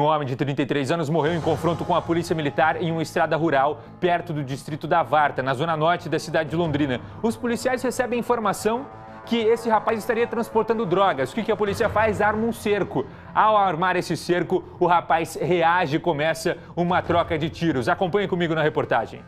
Um homem de 33 anos morreu em confronto com a polícia militar em uma estrada rural perto do distrito da Varta, na zona norte da cidade de Londrina. Os policiais recebem informação que esse rapaz estaria transportando drogas. O que a polícia faz? Arma um cerco. Ao armar esse cerco, o rapaz reage e começa uma troca de tiros. Acompanhe comigo na reportagem.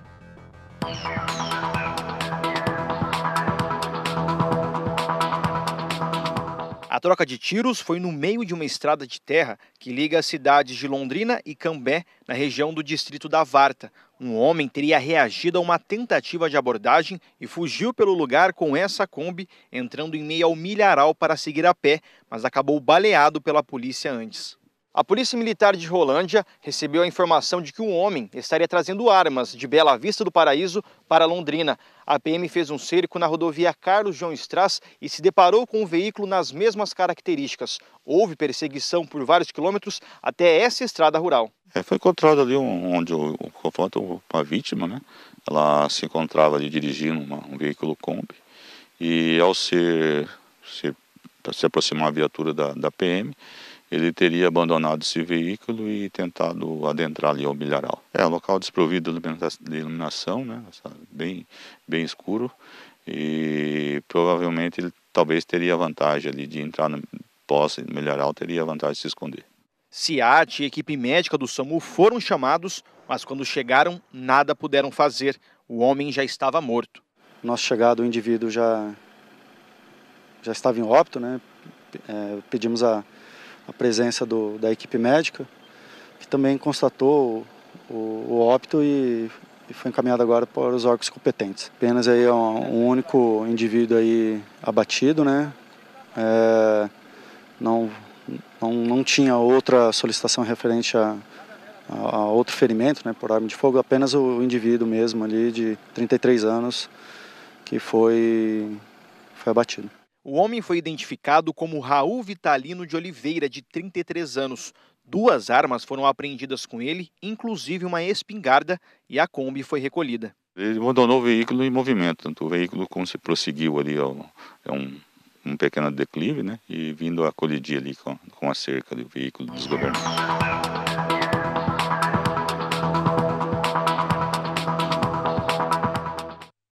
A troca de tiros foi no meio de uma estrada de terra que liga as cidades de Londrina e Cambé, na região do distrito da Varta. Um homem teria reagido a uma tentativa de abordagem e fugiu pelo lugar com essa Kombi, entrando em meio ao milharal para seguir a pé, mas acabou baleado pela polícia antes. A Polícia Militar de Rolândia recebeu a informação de que um homem estaria trazendo armas de Bela Vista do Paraíso para Londrina. A PM fez um cerco na rodovia Carlos João Strass e se deparou com um veículo nas mesmas características. Houve perseguição por vários quilômetros até essa estrada rural. É, foi encontrado ali onde o confronto com a vítima, né? Ela se encontrava ali dirigindo uma, um veículo Kombi e ao ser, se, se aproximar a viatura da, da PM, ele teria abandonado esse veículo e tentado adentrar ali ao milharal. É, local desprovido de iluminação, né, bem, bem escuro, e provavelmente ele talvez teria vantagem ali de entrar no posse do milharal, teria vantagem de se esconder. SIAT e equipe médica do SAMU foram chamados, mas quando chegaram, nada puderam fazer. O homem já estava morto. Nosso chegado, o indivíduo já, já estava em óbito, né? É, pedimos a, a presença do, da equipe médica, que também constatou o, o óbito e, e, foi encaminhado agora para os órgãos competentes. Apenas aí é um, um único indivíduo aí abatido, né? É, não, não, não tinha outra solicitação referente a, a, a outro ferimento, né, por arma de fogo, apenas o indivíduo mesmo ali de 33 anos que foi, foi abatido. O homem foi identificado como Raul Vitalino de Oliveira, de 33 anos. Duas armas foram apreendidas com ele, inclusive uma espingarda, e a Kombi foi recolhida. Ele abandonou o veículo em movimento, tanto o veículo como se prosseguiu ali, ó, é um, um pequeno declive, né? E vindo a colidir ali com, com a cerca do veículo desgovernado.